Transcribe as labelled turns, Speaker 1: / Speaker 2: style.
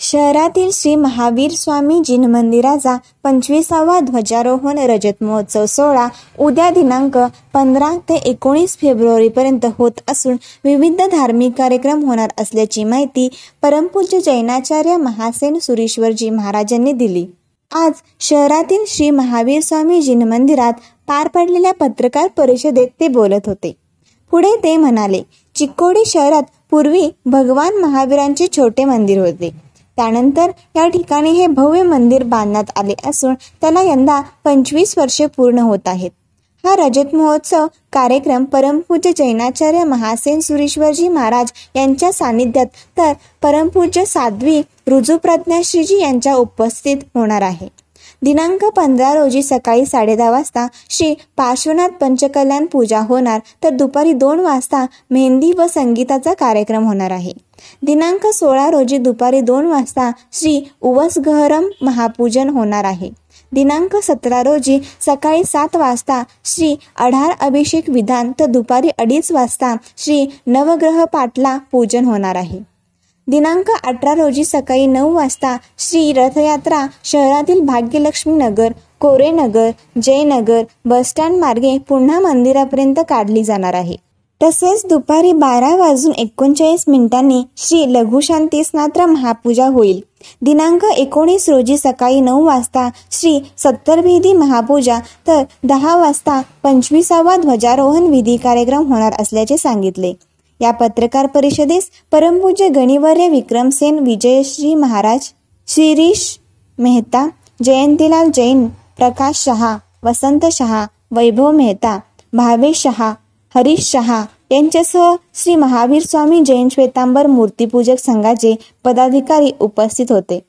Speaker 1: शहरातील श्री महावीर स्वामी जिन मंदिराचा पंचवीसावा ध्वजारोहण रजत महोत्सव सोहळा उद्या दिनांक पंधरा ते एकोणीस फेब्रुवारीपर्यंत होत असून विविध धार्मिक कार्यक्रम होणार असल्याची माहिती परमपूज्य जैनाचार्य महासेन सुरेश्वरजी महाराजांनी दिली आज शहरातील श्री महावीर स्वामी जिन मंदिरात पार पडलेल्या पत्रकार परिषदेत ते बोलत होते पुढे ते म्हणाले चिक्कोडी शहरात पूर्वी भगवान महावीरांचे छोटे मंदिर होते त्यानंतर या ठिकाणी हे भव्य मंदिर बांधण्यात आले असून त्याला यंदा पंचवीस वर्षे पूर्ण होत आहेत हा रजत महोत्सव कार्यक्रम परमपूज्य जैनाचार्य महासेन सुरेश्वरजी महाराज यांच्या सानिध्यात तर परमपूज्य साध्वी रुजुप्रज्ञाश्रीजी यांच्या उपस्थित होणार आहे दिनांक पंधरा रोजी सकाळी साडेदहा वाजता श्री पार्श्वनाथ पंचकल्याण पूजा होणार तर दुपारी दोन वाजता मेहंदी व संगीताचा कार्यक्रम होणार आहे दिनांक सोळा रोजी दुपारी दोन वाजता श्री उवसगहरम महापूजन होणार आहे दिनांक सतरा रोजी सकाळी सात वाजता श्री अढार अभिषेक विधान तर दुपारी अडीच वाजता श्री नवग्रह पाटला पूजन होणार आहे दिनांक अठरा रोजी सकाळी नऊ वाजता श्री रथयात्रा शहरातील भाग्यलक्ष्मी नगर कोरेनगर जयनगर बसस्टँड मार्गे पुन्हा मंदिरापर्यंत काढली जाणार आहे तसेच दुपारी बारा वाजून एकोणचाळीस मिनिटांनी श्री लघुशांती स्नात्र महापूजा होईल दिनांक एकोणीस रोजी सकाळी नऊ वाजता श्री सत्तरभेदी महापूजा तर दहा वाजता पंचवीसावा ध्वजारोहण विधी कार्यक्रम होणार असल्याचे सांगितले या पत्रकार परिषदेस परमपूज्य गणिवर्य विक्रमसेन विजयश्री महाराज शिरीष मेहता जयंतीलाल जैन प्रकाश शहा वसंत शहा वैभव मेहता भावे शहा हरीश शहा यांच्यासह श्री महावीर स्वामी जैन श्वेतांबर मूर्तीपूजक संघाचे पदाधिकारी उपस्थित होते